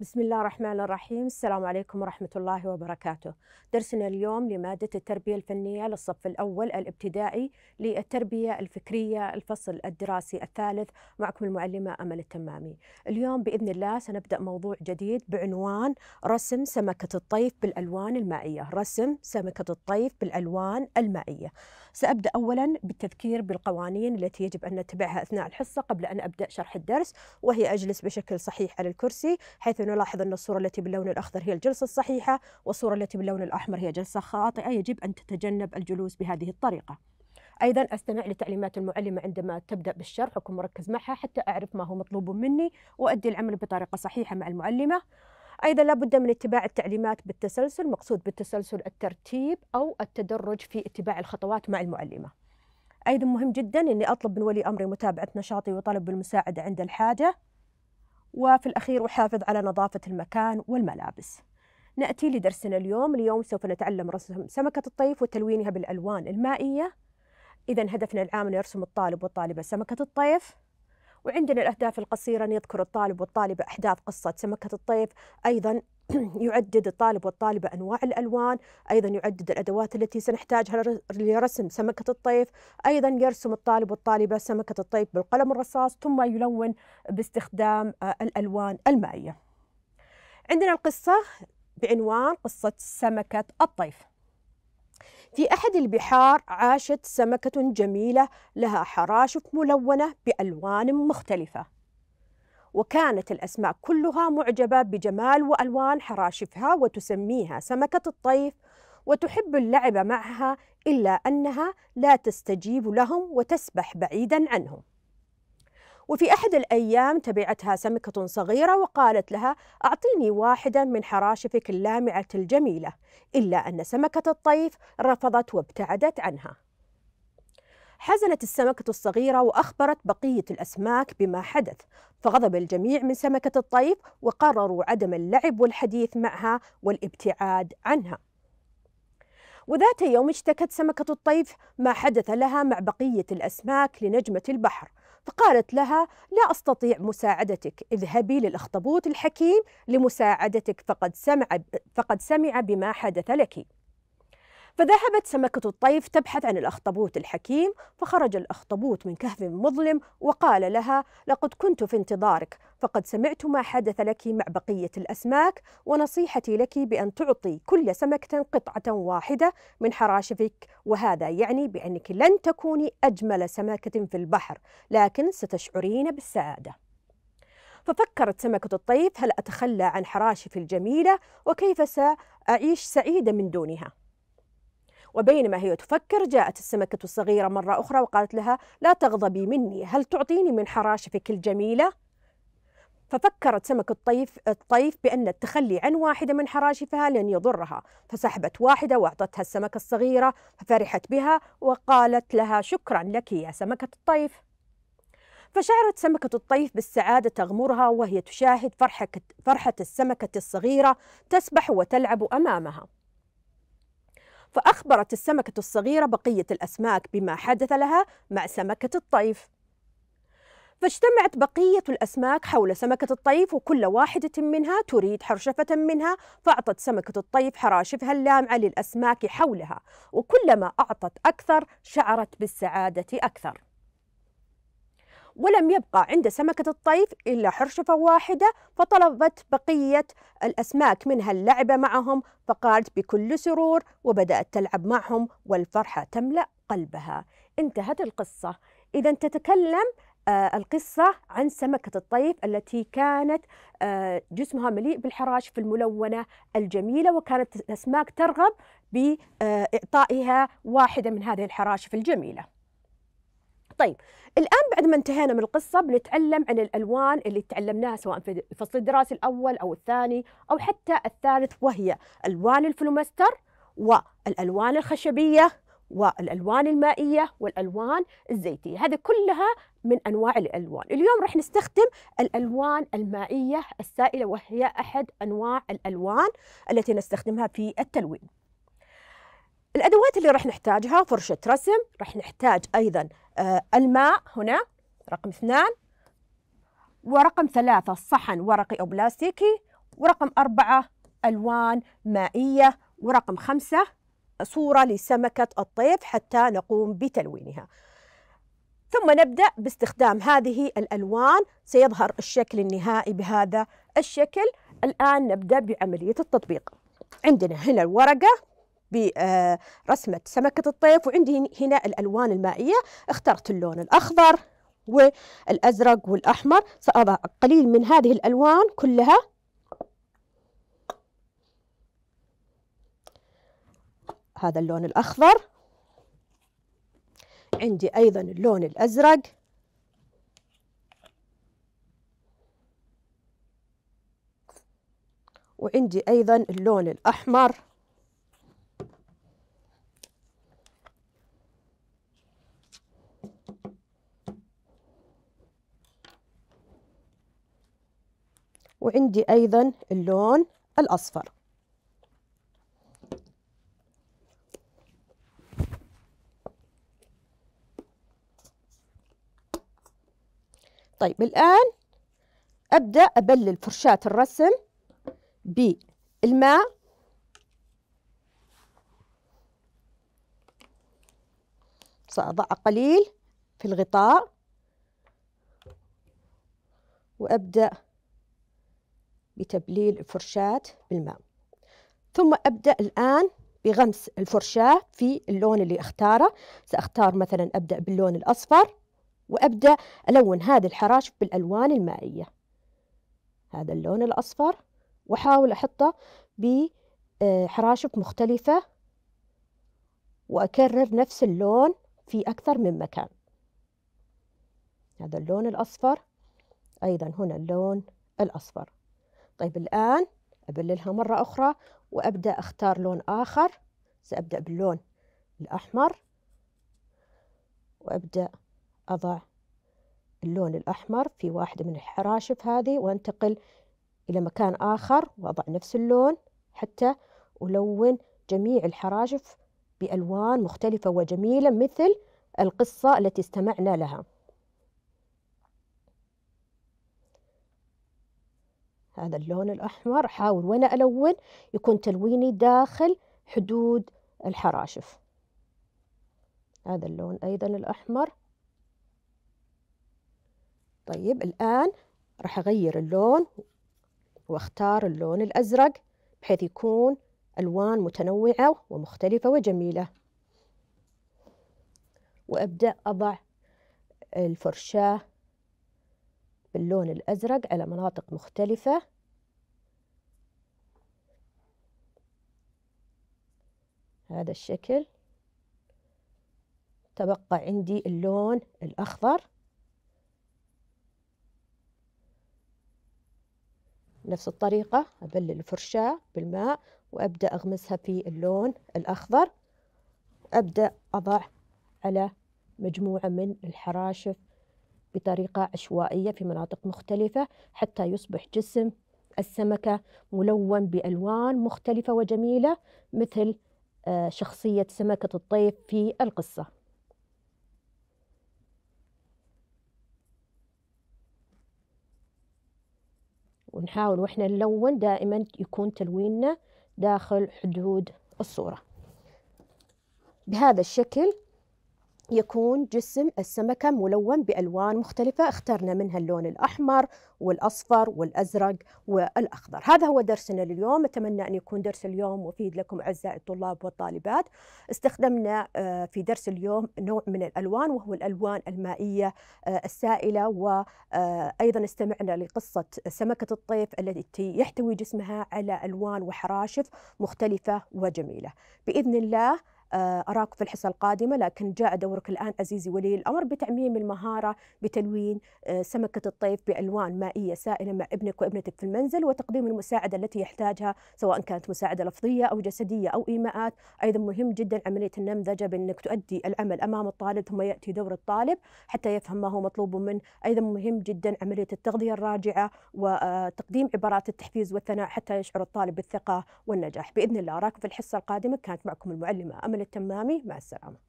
بسم الله الرحمن الرحيم السلام عليكم ورحمة الله وبركاته درسنا اليوم لمادة التربية الفنية للصف الأول الابتدائي للتربية الفكرية الفصل الدراسي الثالث معكم المعلمة أمل التمامي اليوم بإذن الله سنبدأ موضوع جديد بعنوان رسم سمكة الطيف بالألوان المائية رسم سمكة الطيف بالألوان المائية سأبدأ أولا بالتذكير بالقوانين التي يجب أن نتبعها أثناء الحصة قبل أن أبدأ شرح الدرس وهي أجلس بشكل صحيح على الكرسي حيث نلاحظ أن الصورة التي باللون الأخضر هي الجلسة الصحيحة والصورة التي باللون الأحمر هي جلسة خاطئة يجب أن تتجنب الجلوس بهذه الطريقة ايضا استمع لتعليمات المعلمه عندما تبدا بالشرح اكون مركز معها حتى اعرف ما هو مطلوب مني وادي العمل بطريقه صحيحه مع المعلمه ايضا لابد من اتباع التعليمات بالتسلسل مقصود بالتسلسل الترتيب او التدرج في اتباع الخطوات مع المعلمه ايضا مهم جدا اني اطلب من ولي امري متابعه نشاطي وطلب المساعدة عند الحاجه وفي الأخير أحافظ على نظافة المكان والملابس نأتي لدرسنا اليوم اليوم سوف نتعلم رسم سمكة الطيف وتلوينها بالألوان المائية إذا هدفنا العام أن يرسم الطالب والطالبة سمكة الطيف وعندنا الأهداف القصيرة أن يذكر الطالب والطالبة أحداث قصة سمكة الطيف أيضا يعدد الطالب والطالبة أنواع الألوان أيضا يعدد الأدوات التي سنحتاجها لرسم سمكة الطيف أيضا يرسم الطالب والطالبة سمكة الطيف بالقلم الرصاص ثم يلون باستخدام آه، الألوان المائية عندنا القصة بعنوان قصة سمكة الطيف في أحد البحار عاشت سمكة جميلة لها حراشف ملونة بألوان مختلفة وكانت الأسماء كلها معجبة بجمال وألوان حراشفها وتسميها سمكة الطيف وتحب اللعب معها إلا أنها لا تستجيب لهم وتسبح بعيدا عنهم وفي أحد الأيام تبعتها سمكة صغيرة وقالت لها أعطيني واحدا من حراشفك اللامعة الجميلة إلا أن سمكة الطيف رفضت وابتعدت عنها حزنت السمكة الصغيرة وأخبرت بقية الأسماك بما حدث فغضب الجميع من سمكة الطيف وقرروا عدم اللعب والحديث معها والابتعاد عنها وذات يوم اشتكت سمكة الطيف ما حدث لها مع بقية الأسماك لنجمة البحر فقالت لها لا أستطيع مساعدتك اذهبي للأخطبوط الحكيم لمساعدتك فقد سمع, فقد سمع بما حدث لك فذهبت سمكة الطيف تبحث عن الأخطبوت الحكيم فخرج الأخطبوت من كهف مظلم وقال لها لقد كنت في انتظارك فقد سمعت ما حدث لك مع بقية الأسماك ونصيحتي لك بأن تعطي كل سمكة قطعة واحدة من حراشفك وهذا يعني بأنك لن تكوني أجمل سمكة في البحر لكن ستشعرين بالسعادة ففكرت سمكة الطيف هل أتخلى عن حراشفي الجميلة وكيف سأعيش سعيدة من دونها وبينما هي تفكر جاءت السمكة الصغيرة مرة أخرى وقالت لها لا تغضبي مني هل تعطيني من حراشفك الجميلة؟ ففكرت سمك الطيف الطيف بأن التخلي عن واحدة من حراشفها لن يضرها فسحبت واحدة وأعطتها السمكة الصغيرة ففرحت بها وقالت لها شكرا لك يا سمكة الطيف فشعرت سمكة الطيف بالسعادة تغمرها وهي تشاهد فرحة, فرحة السمكة الصغيرة تسبح وتلعب أمامها فأخبرت السمكة الصغيرة بقية الأسماك بما حدث لها مع سمكة الطيف فاجتمعت بقية الأسماك حول سمكة الطيف وكل واحدة منها تريد حرشفة منها فأعطت سمكة الطيف حراشفها اللامعة للأسماك حولها وكلما أعطت أكثر شعرت بالسعادة أكثر ولم يبقى عند سمكة الطيف إلا حرشفة واحدة فطلبت بقية الأسماك منها اللعب معهم فقالت بكل سرور وبدأت تلعب معهم والفرحة تملأ قلبها انتهت القصة إذا تتكلم آه، القصة عن سمكة الطيف التي كانت آه، جسمها مليء بالحراشف الملونة الجميلة وكانت الأسماك ترغب بإعطائها واحدة من هذه الحراشف الجميلة طيب الآن بعد ما انتهينا من القصة بنتعلم عن الألوان اللي تعلمناها سواء في الفصل الدراسي الأول أو الثاني أو حتى الثالث وهي ألوان الفلومستر والألوان الخشبية والألوان المائية والألوان الزيتية هذه كلها من أنواع الألوان اليوم راح نستخدم الألوان المائية السائلة وهي أحد أنواع الألوان التي نستخدمها في التلوين الأدوات اللي راح نحتاجها فرشة رسم راح نحتاج أيضا آه، الماء هنا رقم اثنان ورقم ثلاثة صحن ورقي أو بلاستيكي ورقم أربعة ألوان مائية ورقم خمسة صورة لسمكة الطيف حتى نقوم بتلوينها ثم نبدأ باستخدام هذه الألوان سيظهر الشكل النهائي بهذا الشكل الآن نبدأ بعملية التطبيق عندنا هنا الورقة برسمة سمكة الطيف وعندي هنا الألوان المائية اخترت اللون الأخضر والأزرق والأحمر سأضع قليل من هذه الألوان كلها هذا اللون الأخضر عندي أيضا اللون الأزرق وعندي أيضا اللون الأحمر وعندي أيضا اللون الأصفر طيب الآن أبدأ أبلل فرشاة الرسم بالماء سأضع قليل في الغطاء وأبدأ بتبليل الفرشاة بالماء ثم أبدأ الآن بغمس الفرشاة في اللون اللي أختاره سأختار مثلا أبدأ باللون الأصفر وأبدأ ألون هذه الحراشف بالألوان المائية هذا اللون الأصفر وأحاول أحطه بحراشف آه، مختلفة وأكرر نفس اللون في أكثر من مكان هذا اللون الأصفر أيضا هنا اللون الأصفر طيب الآن أبللها مرة أخرى وأبدأ أختار لون آخر سأبدأ باللون الأحمر وأبدأ أضع اللون الأحمر في واحدة من الحراشف هذه وأنتقل إلى مكان آخر وأضع نفس اللون حتى ألون جميع الحراشف بألوان مختلفة وجميلة مثل القصة التي استمعنا لها هذا اللون الأحمر أحاول وأنا ألون يكون تلويني داخل حدود الحراشف هذا اللون أيضا الأحمر طيب الآن راح أغير اللون واختار اللون الأزرق بحيث يكون ألوان متنوعة ومختلفة وجميلة وأبدأ أضع الفرشاة باللون الأزرق على مناطق مختلفة هذا الشكل تبقى عندي اللون الأخضر نفس الطريقة أبلل الفرشاة بالماء وأبدأ أغمسها في اللون الأخضر أبدأ أضع على مجموعة من الحراشف بطريقة عشوائية في مناطق مختلفة حتى يصبح جسم السمكة ملون بألوان مختلفة وجميلة مثل آه، شخصية سمكة الطيف في القصة ونحاول واحنا نلون دائما يكون تلويننا داخل حدود الصورة بهذا الشكل يكون جسم السمكة ملون بألوان مختلفة اخترنا منها اللون الأحمر والأصفر والأزرق والأخضر هذا هو درسنا لليوم أتمنى أن يكون درس اليوم مفيد لكم أعزائي الطلاب والطالبات استخدمنا آه، في درس اليوم نوع من الألوان وهو الألوان المائية آه، السائلة وأيضا آه، استمعنا لقصة سمكة الطيف التي يحتوي جسمها على ألوان وحراشف مختلفة وجميلة بإذن الله آه، أراك في الحصة القادمة لكن جاء دورك الآن عزيزي ولي الأمر بتعميم المهارة بتلوين آه، سمكة الطيف بألوان مائية سائلة مع ابنك وابنتك في المنزل وتقديم المساعدة التي يحتاجها سواء كانت مساعدة لفظية أو جسدية أو إيماءات أيضا مهم جدا عملية النمذجة بأنك تؤدي العمل أمام الطالب ثم يأتي دور الطالب حتى يفهم ما هو مطلوب منه أيضا مهم جدا عملية التغذية الراجعة وتقديم آه، عبارات التحفيز والثناء حتى يشعر الطالب بالثقة والنجاح بإذن الله أراك في الحصة القادمة كانت معكم المعلمة أمل كامل التمامي مع السلامة